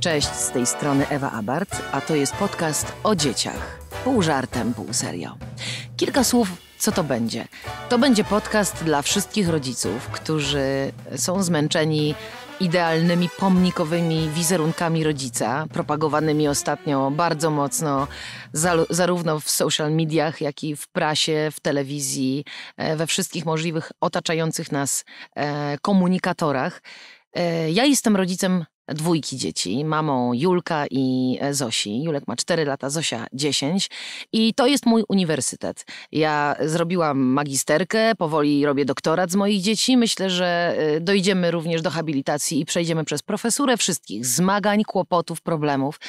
Cześć, z tej strony Ewa Abart, a to jest podcast o dzieciach. Pół żartem, pół serio. Kilka słów, co to będzie. To będzie podcast dla wszystkich rodziców, którzy są zmęczeni idealnymi pomnikowymi wizerunkami rodzica, propagowanymi ostatnio bardzo mocno, zarówno w social mediach, jak i w prasie, w telewizji, e, we wszystkich możliwych otaczających nas e, komunikatorach. E, ja jestem rodzicem dwójki dzieci, mamą Julka i e, Zosi. Julek ma 4 lata, Zosia 10 i to jest mój uniwersytet. Ja zrobiłam magisterkę, powoli robię doktorat z moich dzieci. Myślę, że e, dojdziemy również do habilitacji i przejdziemy przez profesurę wszystkich zmagań, kłopotów, problemów,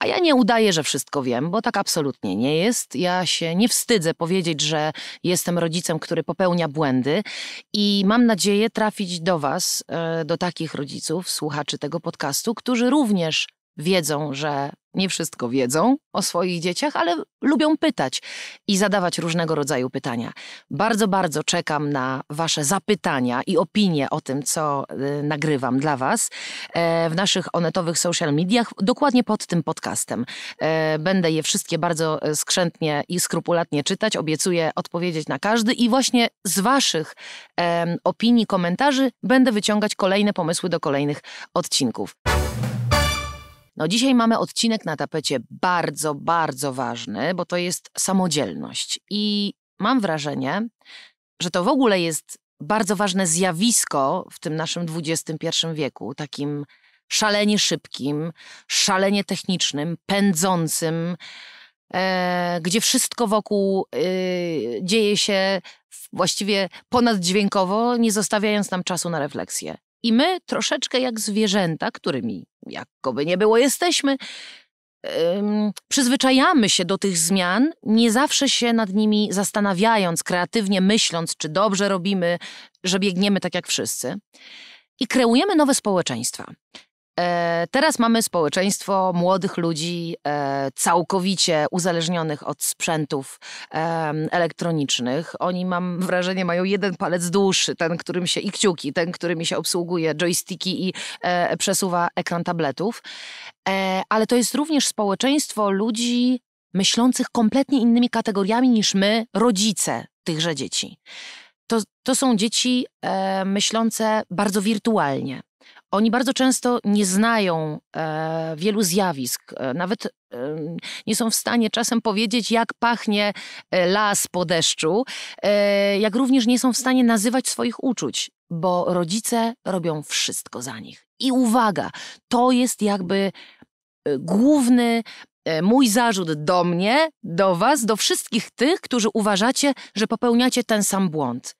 a ja nie udaję, że wszystko wiem, bo tak absolutnie nie jest. Ja się nie wstydzę powiedzieć, że jestem rodzicem, który popełnia błędy i mam nadzieję trafić do Was, e, do takich rodziców, słuchaczy tego podcastu, którzy również wiedzą, że nie wszystko wiedzą o swoich dzieciach, ale lubią pytać i zadawać różnego rodzaju pytania. Bardzo, bardzo czekam na Wasze zapytania i opinie o tym, co y, nagrywam dla Was e, w naszych onetowych social mediach, dokładnie pod tym podcastem. E, będę je wszystkie bardzo e, skrzętnie i skrupulatnie czytać. Obiecuję odpowiedzieć na każdy i właśnie z Waszych opinii, komentarzy będę wyciągać kolejne pomysły do kolejnych odcinków. No dzisiaj mamy odcinek na tapecie bardzo, bardzo ważny, bo to jest samodzielność. I mam wrażenie, że to w ogóle jest bardzo ważne zjawisko w tym naszym XXI wieku, takim szalenie szybkim, szalenie technicznym, pędzącym, e, gdzie wszystko wokół y, dzieje się właściwie ponaddźwiękowo, nie zostawiając nam czasu na refleksję. I my troszeczkę jak zwierzęta, którymi jakoby nie było jesteśmy, ym, przyzwyczajamy się do tych zmian, nie zawsze się nad nimi zastanawiając, kreatywnie myśląc, czy dobrze robimy, że biegniemy tak jak wszyscy. I kreujemy nowe społeczeństwa. E, teraz mamy społeczeństwo młodych ludzi e, całkowicie uzależnionych od sprzętów e, elektronicznych. Oni, mam wrażenie, mają jeden palec dłuższy, ten, którym się i kciuki, ten, którymi się obsługuje joysticki i przesuwa ekran tabletów. Ale to jest również społeczeństwo ludzi myślących kompletnie innymi kategoriami niż my, rodzice tychże dzieci. To, to są dzieci myślące bardzo wirtualnie oni bardzo często nie znają e, wielu zjawisk, e, nawet e, nie są w stanie czasem powiedzieć, jak pachnie e, las po deszczu, e, jak również nie są w stanie nazywać swoich uczuć, bo rodzice robią wszystko za nich. I uwaga, to jest jakby główny mój zarzut do mnie, do was, do wszystkich tych, którzy uważacie, że popełniacie ten sam błąd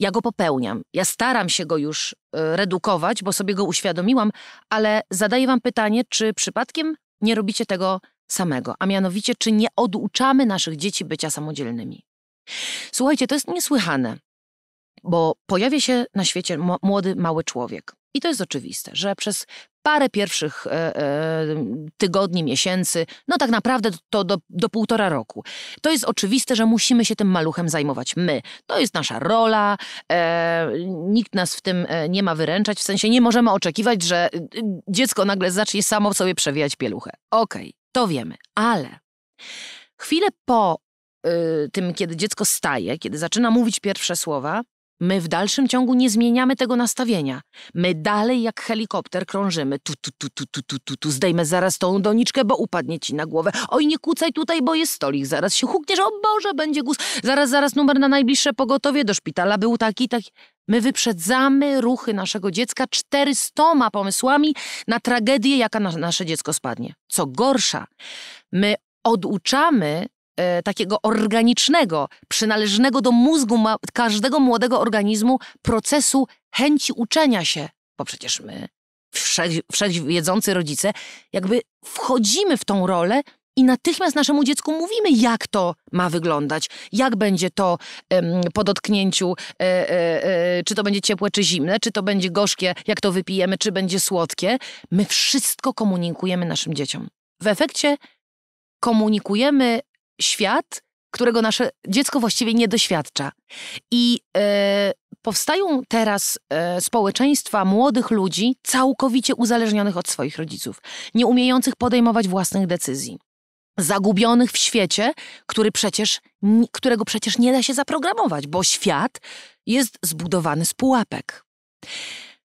ja go popełniam. Ja staram się go już e, redukować, bo sobie go uświadomiłam, ale zadaję Wam pytanie, czy przypadkiem nie robicie tego samego, a mianowicie, czy nie oduczamy naszych dzieci bycia samodzielnymi. Słuchajcie, to jest niesłychane, bo pojawia się na świecie młody, mały człowiek. I to jest oczywiste, że przez parę pierwszych e, e, tygodni, miesięcy, no tak naprawdę to do, do półtora roku. To jest oczywiste, że musimy się tym maluchem zajmować my. To jest nasza rola, e, nikt nas w tym e, nie ma wyręczać, w sensie nie możemy oczekiwać, że e, dziecko nagle zacznie samo sobie przewijać pieluchę. Okej, okay, to wiemy, ale chwilę po e, tym, kiedy dziecko staje, kiedy zaczyna mówić pierwsze słowa, My w dalszym ciągu nie zmieniamy tego nastawienia. My dalej jak helikopter krążymy. Tu, tu, tu, tu, tu, tu, tu, tu. Zdejmę zaraz tą doniczkę, bo upadnie ci na głowę. Oj, nie kucaj tutaj, bo jest stolik. Zaraz się hukniesz. O Boże, będzie guz. Zaraz, zaraz numer na najbliższe pogotowie do szpitala był taki, taki. My wyprzedzamy ruchy naszego dziecka czterystoma pomysłami na tragedię, jaka na nasze dziecko spadnie. Co gorsza, my oduczamy e, takiego organicznego, przynależnego do mózgu ma, każdego młodego organizmu procesu chęci uczenia się. Bo przecież my, wszechwiedzący rodzice, jakby wchodzimy w tą rolę i natychmiast naszemu dziecku mówimy, jak to ma wyglądać, jak będzie to em, po dotknięciu, e, e, e, czy to będzie ciepłe, czy zimne, czy to będzie gorzkie, jak to wypijemy, czy będzie słodkie. My wszystko komunikujemy naszym dzieciom. W efekcie komunikujemy świat, którego nasze dziecko właściwie nie doświadcza. I e, powstają teraz e, społeczeństwa młodych ludzi całkowicie uzależnionych od swoich rodziców, nie umiejących podejmować własnych decyzji zagubionych w świecie, który przecież, którego przecież nie da się zaprogramować, bo świat jest zbudowany z pułapek.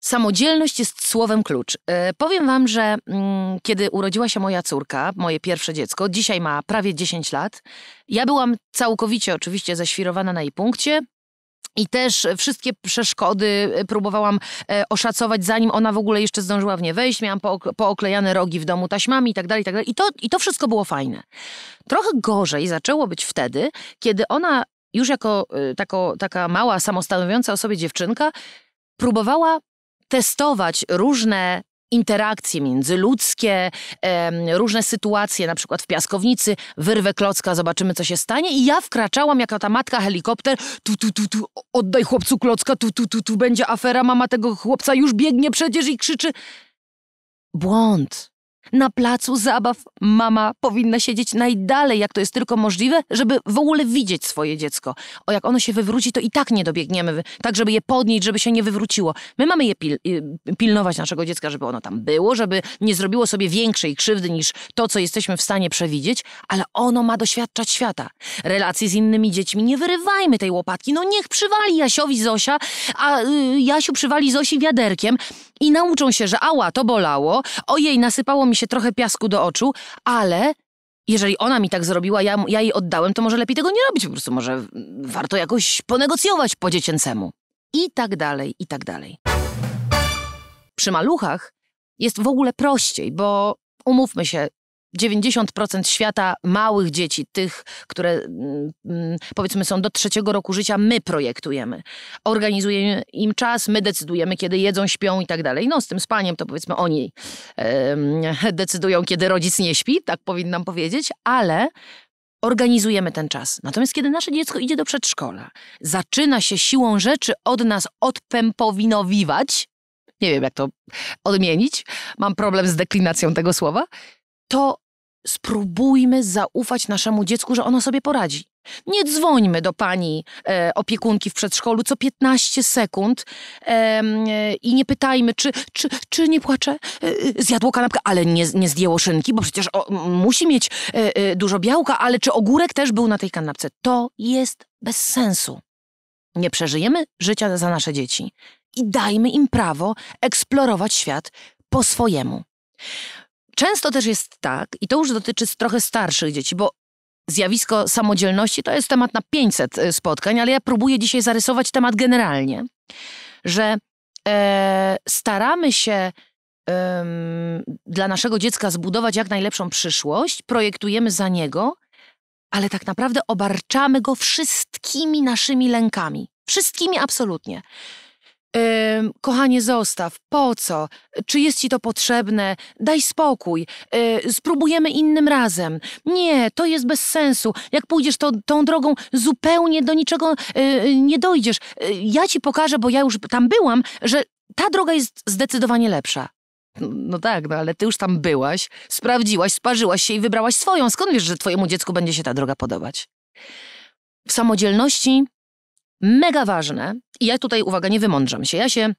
Samodzielność jest słowem klucz. E, powiem Wam, że mm, kiedy urodziła się moja córka, moje pierwsze dziecko, dzisiaj ma prawie 10 lat, ja byłam całkowicie oczywiście zaświrowana na jej punkcie. I też wszystkie przeszkody e, próbowałam e, oszacować, zanim ona w ogóle jeszcze zdążyła w nie wejść. Miałam pook pooklejane rogi w domu taśmami i tak dalej, i tak dalej. I to, wszystko było fajne. Trochę gorzej zaczęło być wtedy, kiedy ona już jako e, tako, taka mała, samostanowiąca o sobie dziewczynka próbowała testować różne interakcje międzyludzkie, różne sytuacje, na przykład w piaskownicy, wyrwę klocka, zobaczymy co się stanie i ja wkraczałam jako ta matka helikopter, tu, tu, tu, tu, oddaj chłopcu klocka, tu, tu, tu, tu, będzie afera, mama tego chłopca już biegnie przecież i krzyczy. Błąd. Na placu zabaw mama powinna siedzieć najdalej, jak to jest tylko możliwe, żeby w ogóle widzieć swoje dziecko. O, jak ono się wywróci, to i tak nie dobiegniemy, tak żeby je podnieść, żeby się nie wywróciło. My mamy je pil y, pilnować naszego dziecka, żeby ono tam było, żeby nie zrobiło sobie większej krzywdy niż to, co jesteśmy w stanie przewidzieć, ale ono ma doświadczać świata. Relacji z innymi dziećmi. Nie wyrywajmy tej łopatki. No niech przywali Jasiowi Zosia, a y, Jasiu przywali Zosi wiaderkiem i nauczą się, że ała, to bolało, ojej, nasypało mi się trochę piasku do oczu, ale jeżeli ona mi tak zrobiła, ja, ja jej oddałem, to może lepiej tego nie robić, po prostu może mm, warto jakoś ponegocjować po dziecięcemu. I tak dalej, i tak dalej. Przy maluchach jest w ogóle prościej, bo umówmy się, 90% świata małych dzieci, tych, które mm, mm, powiedzmy są do trzeciego roku życia, my projektujemy. Organizujemy im czas, my decydujemy, kiedy jedzą, śpią i tak dalej. No z tym spaniem to powiedzmy oni yy, decydują, kiedy rodzic nie śpi, tak powinnam powiedzieć, ale organizujemy ten czas. Natomiast kiedy nasze dziecko idzie do przedszkola, zaczyna się siłą rzeczy od nas odpępowinowiwać, nie wiem jak to odmienić, mam problem z deklinacją tego słowa, to spróbujmy zaufać naszemu dziecku, że ono sobie poradzi. Nie dzwońmy do pani e, opiekunki w przedszkolu co 15 sekund e, e, i nie pytajmy, czy, czy, czy nie płacze, e, e, zjadło kanapkę, ale nie, nie zdjęło szynki, bo przecież o, musi mieć e, dużo białka, ale czy ogórek też był na tej kanapce. To jest bez sensu. Nie przeżyjemy życia za nasze dzieci i dajmy im prawo eksplorować świat po swojemu. Często też jest tak, i to już dotyczy trochę starszych dzieci, bo zjawisko samodzielności to jest temat na 500 y, spotkań, ale ja próbuję dzisiaj zarysować temat generalnie, że e, staramy się e, dla naszego dziecka zbudować jak najlepszą przyszłość, projektujemy za niego, ale tak naprawdę obarczamy go wszystkimi naszymi lękami. Wszystkimi absolutnie kochanie, zostaw, po co? Czy jest ci to potrzebne? Daj spokój, yy, spróbujemy innym razem. Nie, to jest bez sensu. Jak pójdziesz to, tą drogą, zupełnie do niczego yy, yy, nie dojdziesz. ja ci pokażę, bo ja już tam byłam, że ta droga jest zdecydowanie lepsza. No tak, no ale ty już tam byłaś, sprawdziłaś, sparzyłaś się i wybrałaś swoją. Skąd wiesz, że twojemu dziecku będzie się ta droga podobać? W samodzielności mega ważne, i ja tutaj, uwaga, nie wymądrzam się, ja się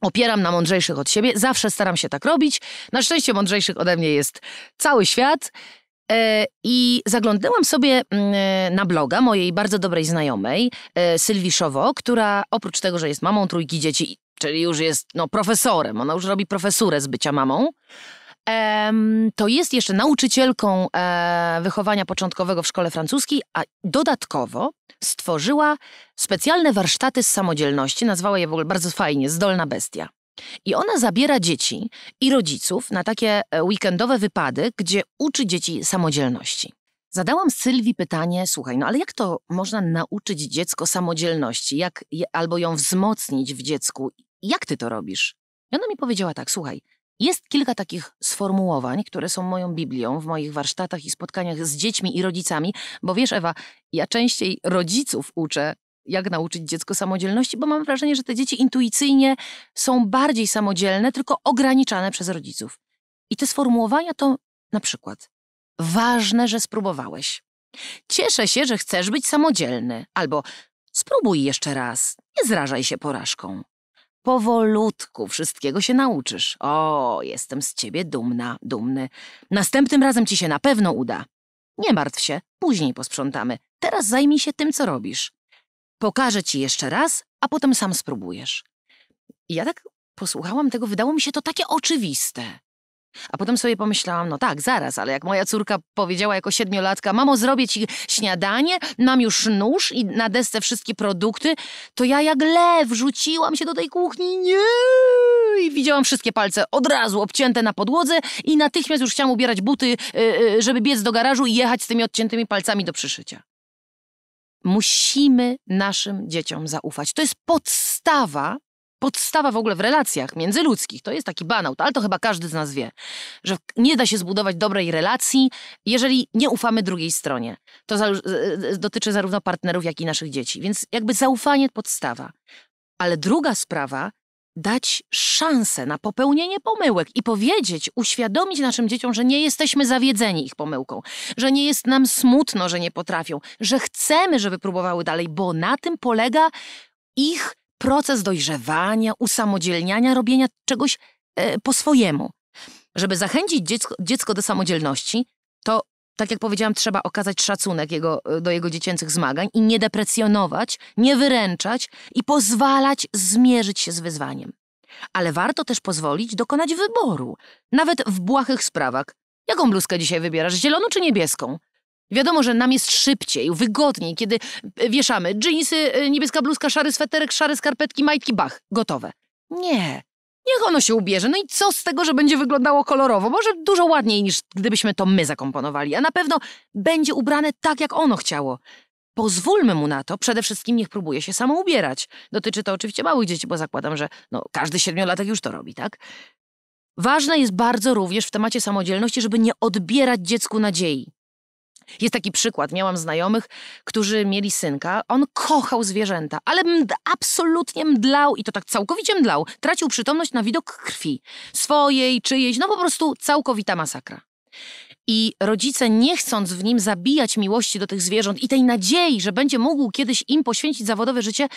opieram na mądrzejszych od siebie, zawsze staram się tak robić. Na szczęście mądrzejszych ode mnie jest cały świat. E, I zaglądałam sobie mm, e, na bloga mojej bardzo dobrej znajomej, e, Sylwiszowo, która oprócz tego, że jest mamą trójki dzieci, czyli już jest no, profesorem, ona już robi profesurę z bycia mamą, to jest jeszcze nauczycielką e, wychowania początkowego w szkole francuskiej, a dodatkowo stworzyła specjalne warsztaty z samodzielności, nazwała je w ogóle bardzo fajnie, Zdolna Bestia. I ona zabiera dzieci i rodziców na takie e, weekendowe wypady, gdzie uczy dzieci samodzielności. Zadałam Sylwii pytanie, słuchaj, no ale jak to można nauczyć dziecko samodzielności, jak, albo ją wzmocnić w dziecku? Jak ty to robisz? I ona mi powiedziała tak, słuchaj, jest kilka takich sformułowań, które są moją Biblią w moich warsztatach i spotkaniach z dziećmi i rodzicami, bo wiesz, Ewa, ja częściej rodziców uczę, jak nauczyć dziecko samodzielności, bo mam wrażenie, że te dzieci intuicyjnie są bardziej samodzielne, tylko ograniczane przez rodziców. I te sformułowania to na przykład ważne, że spróbowałeś. Cieszę się, że chcesz być samodzielny, albo spróbuj jeszcze raz, nie zrażaj się porażką. Powolutku wszystkiego się nauczysz. O, jestem z ciebie dumna, dumny. Następnym razem ci się na pewno uda. Nie martw się, później posprzątamy. Teraz zajmij się tym, co robisz. Pokażę ci jeszcze raz, a potem sam spróbujesz. ja tak posłuchałam tego, wydało mi się to takie oczywiste. A potem sobie pomyślałam, no tak, zaraz, ale jak moja córka powiedziała jako siedmiolatka, mamo, zrobię ci śniadanie, mam już nóż i na desce wszystkie produkty, to ja jak lew rzuciłam się do tej kuchni, nie! I widziałam wszystkie palce od razu obcięte na podłodze i natychmiast już chciałam ubierać buty, y, y, żeby biec do garażu i jechać z tymi odciętymi palcami do przyszycia. Musimy naszym dzieciom zaufać. To jest podstawa podstawa w ogóle w relacjach międzyludzkich. To jest taki banał, ale to chyba każdy z nas wie, że nie da się zbudować dobrej relacji, jeżeli nie ufamy drugiej stronie. To za, dotyczy zarówno partnerów, jak i naszych dzieci. Więc jakby zaufanie podstawa. Ale druga sprawa, dać szansę na popełnienie pomyłek i powiedzieć, uświadomić naszym dzieciom, że nie jesteśmy zawiedzeni ich pomyłką, że nie jest nam smutno, że nie potrafią, że chcemy, żeby próbowały dalej, bo na tym polega ich proces dojrzewania, usamodzielniania, robienia czegoś e, po swojemu. Żeby zachęcić dziecko, dziecko do samodzielności, to tak jak powiedziałam, trzeba okazać szacunek jego, e, do jego dziecięcych zmagań i nie deprecjonować, nie wyręczać i pozwalać zmierzyć się z wyzwaniem. Ale warto też pozwolić dokonać wyboru, nawet w błahych sprawach. Jaką bluzkę dzisiaj wybierasz, zieloną czy niebieską? Wiadomo, że nam jest szybciej, wygodniej, kiedy e, wieszamy dżinsy, e, niebieska bluzka, szary sweterek, szare skarpetki, majtki, bach, gotowe. Nie. Niech ono się ubierze. No i co z tego, że będzie wyglądało kolorowo? Może dużo ładniej niż gdybyśmy to my zakomponowali, a na pewno będzie ubrane tak, jak ono chciało. Pozwólmy mu na to, przede wszystkim niech próbuje się samo ubierać. Dotyczy to oczywiście małych dzieci, bo zakładam, że no, każdy siedmiolatek już to robi, tak? Ważne jest bardzo również w temacie samodzielności, żeby nie odbierać dziecku nadziei. Jest taki przykład. Miałam znajomych, którzy mieli synka. On kochał zwierzęta, ale md absolutnie mdlał i to tak całkowicie mdlał. Tracił przytomność na widok krwi. Swojej, czyjejś, no po prostu całkowita masakra. I rodzice, nie chcąc w nim zabijać miłości do tych zwierząt i tej nadziei, że będzie mógł kiedyś im poświęcić zawodowe życie,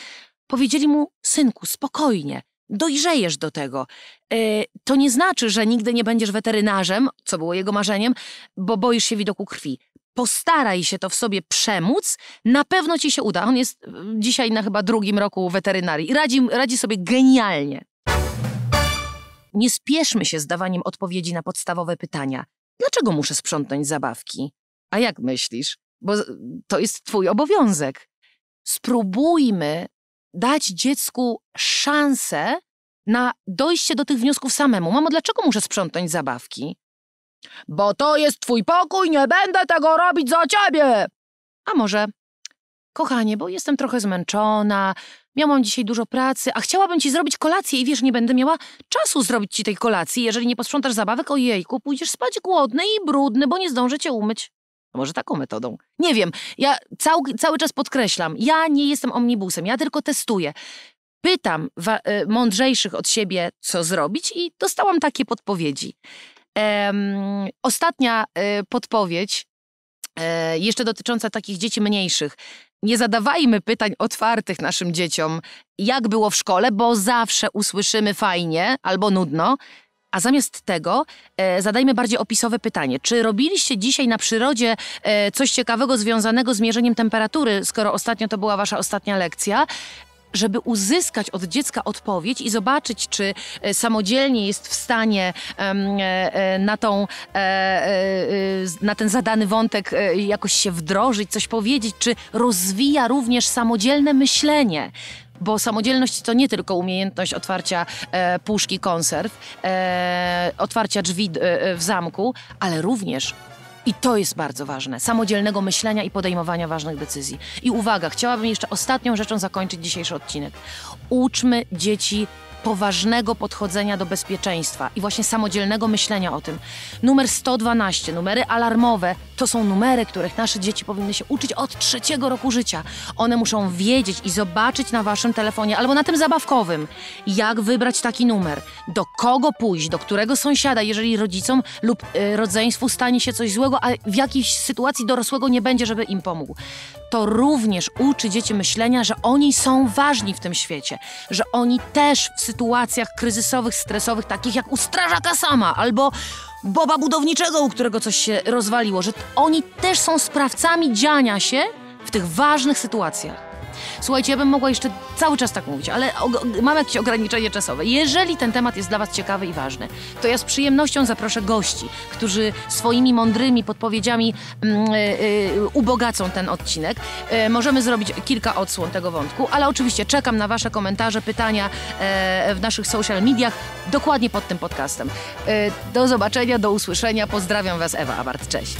powiedzieli mu: Synku, spokojnie, dojrzejesz do tego. Yy, to nie znaczy, że nigdy nie będziesz weterynarzem, co było jego marzeniem, bo boisz się widoku krwi postaraj się to w sobie przemóc, na pewno ci się uda. On jest y, dzisiaj na chyba drugim roku weterynarii i radzi, radzi sobie genialnie. Nie spieszmy się z dawaniem odpowiedzi na podstawowe pytania. Dlaczego muszę sprzątnąć zabawki? A jak myślisz? Bo to jest twój obowiązek. Spróbujmy dać dziecku szansę na dojście do tych wniosków samemu. Mamo, dlaczego muszę sprzątnąć zabawki? Bo to jest twój pokój, nie będę tego robić za ciebie! A może, kochanie, bo jestem trochę zmęczona, miałam dzisiaj dużo pracy, a chciałabym ci zrobić kolację i wiesz, nie będę miała czasu zrobić ci tej kolacji, jeżeli nie posprzątasz zabawek, ojejku, pójdziesz spać głodny i brudny, bo nie zdążę cię umyć. Może taką metodą. Nie wiem, ja cał, cały czas podkreślam, ja nie jestem omnibusem, ja tylko testuję. Pytam y, mądrzejszych od siebie, co zrobić, i dostałam takie podpowiedzi ostatnia y, podpowiedź, y, jeszcze dotycząca takich dzieci mniejszych. Nie zadawajmy pytań otwartych naszym dzieciom, jak było w szkole, bo zawsze usłyszymy fajnie albo nudno. A zamiast tego e, zadajmy bardziej opisowe pytanie. Czy robiliście dzisiaj na przyrodzie e, coś ciekawego związanego z mierzeniem temperatury, skoro ostatnio to była wasza ostatnia lekcja? żeby uzyskać od dziecka odpowiedź i zobaczyć, czy e, samodzielnie jest w stanie e, e, na, tą, na ten zadany wątek jakoś się wdrożyć, coś powiedzieć, czy rozwija również samodzielne myślenie bo samodzielność to nie tylko umiejętność otwarcia e, puszki konserw, e, otwarcia drzwi e, w zamku, ale również i to jest bardzo ważne. Samodzielnego myślenia i podejmowania ważnych decyzji. I uwaga, chciałabym jeszcze ostatnią rzeczą zakończyć dzisiejszy odcinek. Uczmy dzieci poważnego podchodzenia do bezpieczeństwa i właśnie samodzielnego myślenia o tym. Numer 112, numery alarmowe, to są numery, których nasze dzieci powinny się uczyć od trzeciego roku życia. One muszą wiedzieć i zobaczyć na waszym telefonie albo na tym zabawkowym, jak wybrać taki numer, do kogo pójść, do którego sąsiada, jeżeli rodzicom lub y, rodzeństwu stanie się coś złego, a w jakiejś sytuacji dorosłego nie będzie, żeby im pomógł. To również uczy dzieci myślenia, że oni są ważni w tym świecie, że oni też w sytuacjach kryzysowych, stresowych, takich jak u strażaka sama albo boba budowniczego, u którego coś się rozwaliło, że oni też są sprawcami dziania się w tych ważnych sytuacjach. Słuchajcie, ja bym mogła jeszcze cały czas tak mówić, ale mam jakieś ograniczenie czasowe. Jeżeli ten temat jest dla Was ciekawy i ważny, to ja z przyjemnością zaproszę gości, którzy swoimi mądrymi podpowiedziami yy, yy, ubogacą ten odcinek. Yy, możemy zrobić kilka odsłon tego wątku, ale oczywiście czekam na Wasze komentarze, pytania w naszych social mediach, dokładnie pod tym podcastem. do zobaczenia, do usłyszenia. Pozdrawiam Was, Ewa Abart. Cześć.